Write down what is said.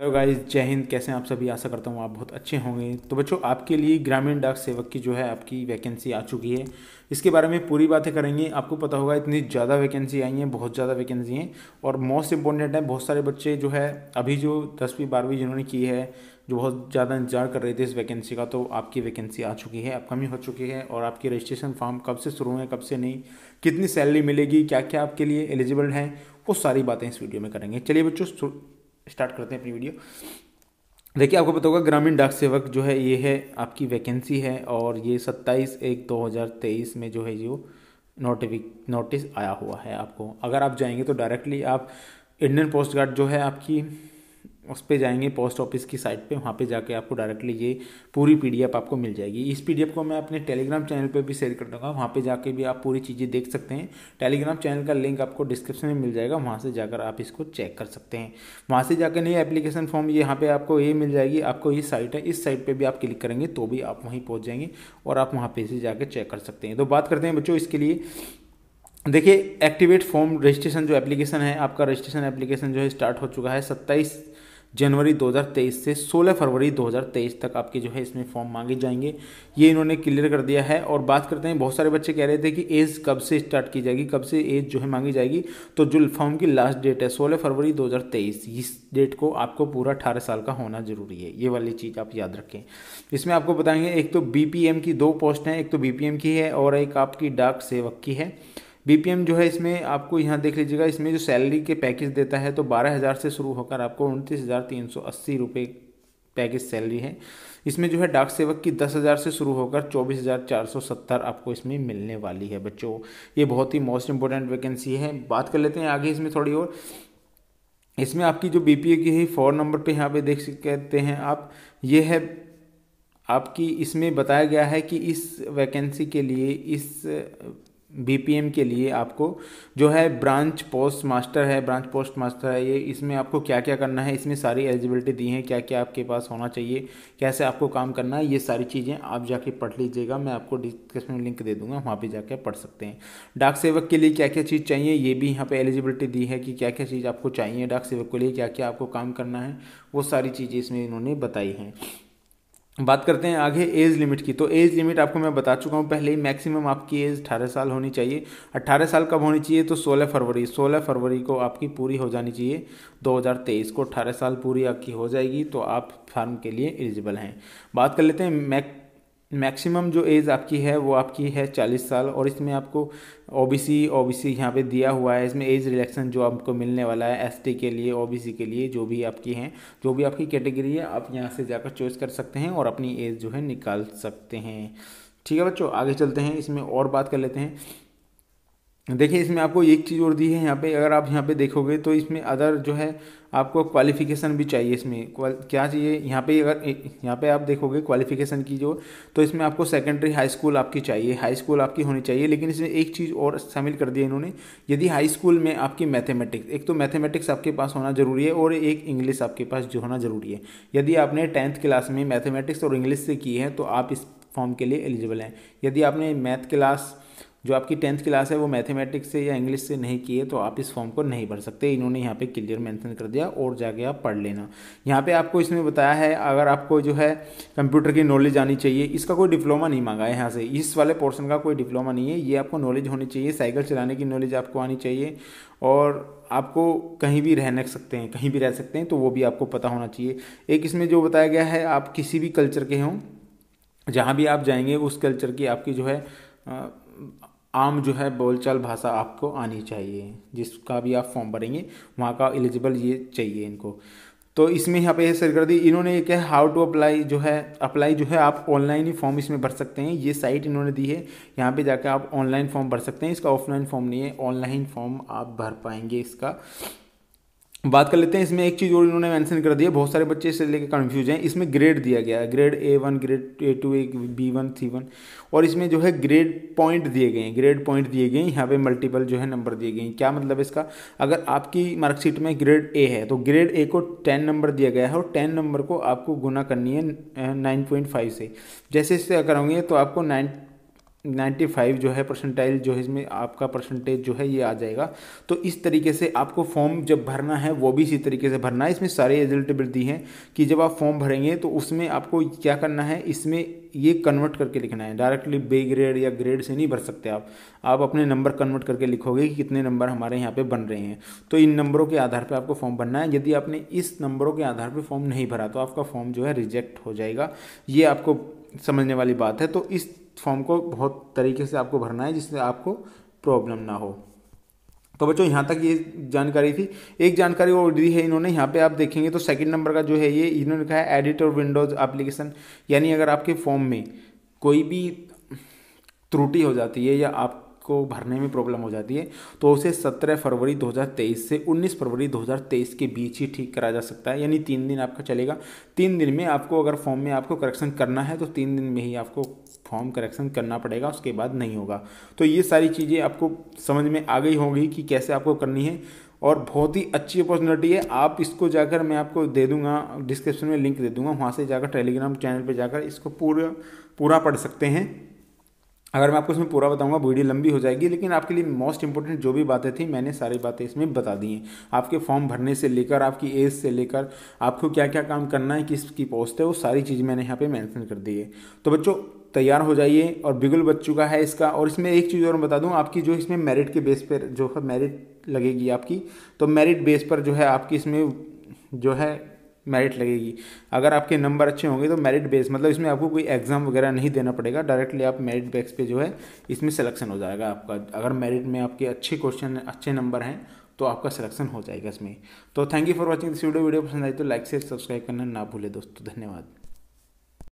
hello guys जय हिंद कैसे हैं आप सभी आशा करता हूँ आप बहुत अच्छे होंगे तो बच्चों आपके लिए ग्रामीण डाक सेवक की जो है आपकी वैकेंसी आ चुकी है इसके बारे में पूरी बातें करेंगे आपको पता होगा इतनी ज़्यादा वैकेंसी आई हैं बहुत ज़्यादा वैकेंसी हैं और मोस्ट इंपॉर्टेंट है बहुत सारे बच्चे जो है अभी जो दसवीं बारहवीं जिन्होंने की है जो बहुत ज़्यादा इंतजार कर रहे थे इस वैकेंसी का तो आपकी वैकेंसी आ चुकी है अपकमिंग हो चुकी है और आपकी रजिस्ट्रेशन फॉर्म कब से शुरू है कब से नहीं कितनी सैलरी मिलेगी क्या क्या आपके लिए एलिजिबल हैं वो सारी बातें इस वीडियो में करेंगे चलिए बच्चों स्टार्ट करते हैं अपनी वीडियो देखिए आपको पता होगा ग्रामीण डाक सेवक जो है ये है आपकी वैकेंसी है और ये सत्ताईस एक दो हज़ार तेईस में जो है ये नोटिफिक नोटिस आया हुआ है आपको अगर आप जाएंगे तो डायरेक्टली आप इंडियन पोस्ट गार्ड जो है आपकी उस पर जाएंगे पोस्ट ऑफिस की साइट पे वहाँ पे जाके आपको डायरेक्टली ये पूरी पीडीएफ आपको मिल जाएगी इस पी को मैं अपने टेलीग्राम चैनल पे भी शेयर कर दूँगा वहाँ पे जाके भी आप पूरी चीज़ें देख सकते हैं टेलीग्राम चैनल का लिंक आपको डिस्क्रिप्शन में मिल जाएगा वहाँ से जाकर आप इसको चेक कर सकते हैं वहाँ से जाकर नई एप्लीकेशन फॉर्म ये यहाँ पर आपको ये मिल जाएगी आपको ये साइट है इस साइट पर भी आप क्लिक करेंगे तो भी आप वहीं पहुँच जाएंगे और आप वहाँ पर से जाकर चेक कर सकते हैं तो बात करते हैं बच्चों इसके लिए देखिए एक्टिवेट फॉर्म रजिस्ट्रेशन जो एप्लीकेशन है आपका रजिस्ट्रेशन एप्लीकेशन जो है स्टार्ट हो चुका है सत्ताईस जनवरी 2023 से 16 फरवरी 2023 तक आपके जो है इसमें फॉर्म मांगे जाएंगे ये इन्होंने क्लियर कर दिया है और बात करते हैं बहुत सारे बच्चे कह रहे थे कि एज कब से स्टार्ट की जाएगी कब से एज जो है मांगी जाएगी तो जो फॉर्म की लास्ट डेट है सोलह फरवरी 2023 इस डेट को आपको पूरा अठारह साल का होना जरूरी है ये वाली चीज़ आप याद रखें इसमें आपको बताएंगे एक तो बी की दो पोस्ट हैं एक तो बी की है और एक आपकी डाक सेवक की है बीपीएम जो है इसमें आपको यहाँ देख लीजिएगा इसमें जो सैलरी के पैकेज देता है तो बारह हज़ार से शुरू होकर आपको उनतीस हज़ार तीन सौ अस्सी रुपये पैकेज सैलरी है इसमें जो है डाक सेवक की दस हज़ार से शुरू होकर चौबीस हज़ार चार सौ सत्तर आपको इसमें मिलने वाली है बच्चों ये बहुत ही मोस्ट इंपॉर्टेंट वैकेंसी है बात कर लेते हैं आगे इसमें थोड़ी और इसमें आपकी जो बी की है फोर नंबर पर यहाँ पर देख सकते हैं आप ये है आपकी इसमें बताया गया है कि इस वैकेंसी के लिए इस बीपीएम के लिए आपको जो है ब्रांच पोस्ट मास्टर है ब्रांच पोस्ट मास्टर है ये इसमें आपको क्या क्या करना है इसमें सारी एलिजिबिलिटी दी है क्या क्या आपके पास होना चाहिए कैसे आपको काम करना है ये सारी चीज़ें आप जाके पढ़ लीजिएगा मैं आपको डिस्क्रिप्शन में लिंक दे दूंगा वहाँ पे जाके पढ़ सकते हैं डाक सेवक के लिए क्या क्या चीज़ चाहिए ये भी यहाँ पर एलिजिबिलिटी दी है कि क्या क्या चीज़ आपको चाहिए डाक सेवक के लिए क्या क्या आपको काम करना है वो सारी चीज़ें इसमें इन्होंने बताई हैं बात करते हैं आगे एज लिमिट की तो एज लिमिट आपको मैं बता चुका हूँ पहले ही मैक्सिमम आपकी एज अठारह साल होनी चाहिए अट्ठारह साल कब होनी चाहिए तो सोलह फरवरी सोलह फरवरी को आपकी पूरी हो जानी चाहिए 2023 को अट्ठारह साल पूरी आपकी हो जाएगी तो आप फार्म के लिए एलिजिबल हैं बात कर लेते हैं मैक मैक्सिमम जो एज आपकी है वो आपकी है चालीस साल और इसमें आपको O B C O B C यहाँ पर दिया हुआ है इसमें एज रिलेक्शन जो आपको मिलने वाला है एस टी के लिए ओ बी सी के लिए जो भी आपकी हैं जो भी आपकी कैटेगरी है आप यहाँ से जाकर चॉइस कर सकते हैं और अपनी एज जो है निकाल सकते हैं ठीक है बच्चों आगे चलते हैं इसमें और बात कर लेते हैं देखिए इसमें आपको एक चीज़ और दी है यहाँ पे अगर आप यहाँ पे देखोगे तो इसमें अदर जो है आपको क्वालिफिकेशन भी चाहिए इसमें क्या चाहिए यहाँ पे अगर यहाँ पे आप देखोगे क्वालिफिकेशन की जो तो इसमें आपको सेकेंडरी हाई स्कूल आपकी चाहिए हाई स्कूल आपकी होनी चाहिए लेकिन इसमें एक चीज़ और शामिल कर दी इन्होंने यदि हाई स्कूल में आपकी मैथेमेटिक्स एक तो मैथेमेटिक्स आपके पास होना ज़रूरी है और एक इंग्लिश आपके पास जो होना ज़रूरी है यदि आपने टेंथ क्लास में मैथेमेटिक्स और इंग्लिश से की है तो आप इस फॉर्म के लिए एलिजिबल हैं यदि आपने मैथ क्लास जो आपकी टेंथ क्लास है वो मैथमेटिक्स से या इंग्लिश से नहीं किए तो आप इस फॉर्म को नहीं भर सकते इन्होंने यहाँ पे क्लियर मेंशन कर दिया और जाके आप पढ़ लेना यहाँ पे आपको इसमें बताया है अगर आपको जो है कंप्यूटर की नॉलेज आनी चाहिए इसका कोई डिप्लोमा नहीं मांगा है यहाँ से इस वाले पोर्सन का कोई डिप्लोमा नहीं है ये आपको नॉलेज होनी चाहिए साइकिल चलाने की नॉलेज आपको आनी चाहिए और आपको कहीं भी रहने सकते हैं कहीं भी रह सकते हैं तो वो भी आपको पता होना चाहिए एक इसमें जो बताया गया है आप किसी भी कल्चर के हों जहाँ भी आप जाएंगे उस कल्चर की आपकी जो है आम जो है बोलचाल भाषा आपको आनी चाहिए जिसका भी आप फॉर्म भरेंगे वहाँ का एलिजिबल ये चाहिए इनको तो इसमें यहाँ पे यह सरगर्दी इन्होंने ये क्या हाउ टू अप्लाई जो है अप्लाई जो है आप ऑनलाइन ही फॉर्म इसमें भर सकते हैं ये साइट इन्होंने दी है यहाँ पे जाकर आप ऑनलाइन फॉर्म भर सकते हैं इसका ऑफलाइन फॉर्म नहीं है ऑनलाइन फॉर्म आप भर पाएंगे इसका बात कर लेते हैं इसमें एक चीज़ और इन्होंने मेंशन कर दी है बहुत सारे बच्चे इससे लेकर कन्फ्यूज हैं इसमें ग्रेड दिया गया है grade A one grade A two A B one C one और इसमें जो है ग्रेड पॉइंट दिए गए हैं ग्रेड पॉइंट दिए गए हैं यहाँ पे मल्टीपल जो है नंबर दिए गए हैं क्या मतलब इसका अगर आपकी मार्कशीट में ग्रेड ए है तो ग्रेड ए को टेन नंबर दिया गया है और टेन नंबर को आपको गुना करनी है नाइन पॉइंट फाइव से जैसे इससे करोगे तो आपको नाइन नाइन्टी फाइव जो है परसेंटाइल जो है इसमें आपका परसेंटेज जो है ये आ जाएगा तो इस तरीके से आपको फॉर्म जब भरना है वो भी इसी तरीके से भरना है इसमें सारे एलिजिबिलिटी दी हैं कि जब आप फॉर्म भरेंगे तो उसमें आपको क्या करना है इसमें ये कन्वर्ट करके लिखना है डायरेक्टली बे ग्रेड या ग्रेड से नहीं भर सकते आप आप अपने नंबर कन्वर्ट करके लिखोगे कि कितने नंबर हमारे यहाँ पे बन रहे हैं तो इन नंबरों के आधार पे आपको फॉर्म भरना है यदि आपने इस नंबरों के आधार पे फॉर्म नहीं भरा तो आपका फॉर्म जो है रिजेक्ट हो जाएगा ये आपको समझने वाली बात है तो इस फॉर्म को बहुत तरीके से आपको भरना है जिससे आपको प्रॉब्लम ना हो तो बच्चों यहाँ तक ये जानकारी थी एक जानकारी और दी है इन्होंने यहाँ पे आप देखेंगे तो सेकंड नंबर का जो है ये इन्होंने कहा है एडिट और विंडोज़ एप्लीकेशन यानी अगर आपके फॉर्म में कोई भी त्रुटि हो जाती है या आप को भरने में प्रॉब्लम हो जाती है तो उसे 17 फरवरी 2023 से 19 फरवरी 2023 के बीच ही ठीक करा जा सकता है यानी तीन दिन आपका चलेगा तीन दिन में आपको अगर फॉर्म में आपको करेक्शन करना है तो तीन दिन में ही आपको फॉर्म करेक्शन करना पड़ेगा उसके बाद नहीं होगा तो ये सारी चीज़ें आपको समझ में आ गई होंगी कि कैसे आपको करनी है और बहुत ही अच्छी अपॉर्चुनिटी है आप इसको जाकर मैं आपको दे दूंगा डिस्क्रिप्शन में लिंक दे दूंगा वहाँ से जाकर टेलीग्राम चैनल पर जाकर इसको पूरा पूरा पढ़ सकते हैं अगर मैं आपको इसमें पूरा बताऊंगा वीडियो लंबी हो जाएगी लेकिन आपके लिए मोस्ट इंपॉर्टेंट जो भी बातें थी मैंने सारी बातें इसमें बता दी हैं आपके फॉर्म भरने से लेकर आपकी एज से लेकर आपको क्या क्या काम करना है किसकी पोस्ट है वो सारी चीज़ मैंने यहाँ पे मेंशन कर दी है तो बच्चों तैयार हो जाइए और बिगुल बच चुका है इसका और इसमें एक चीज़ और बता दूँ आपकी जो इसमें मेरिट के बेस पर जो है मेरिट लगेगी आपकी तो मेरिट बेस पर जो है आपकी इसमें जो है मेरिट लगेगी अगर आपके नंबर अच्छे होंगे तो मेरिट बेस मतलब इसमें आपको कोई एग्ज़ाम वगैरह नहीं देना पड़ेगा डायरेक्टली आप मेरिट बेस पे जो है इसमें सिलेक्शन हो जाएगा आपका अगर मेरिट में आपके अच्छे क्वेश्चन अच्छे नंबर हैं तो आपका सिलेक्शन हो जाएगा इसमें तो thank you for watching this video video पसंद आई तो लाइक से सब्सक्राइब करना ना भूले दोस्तों धन्यवाद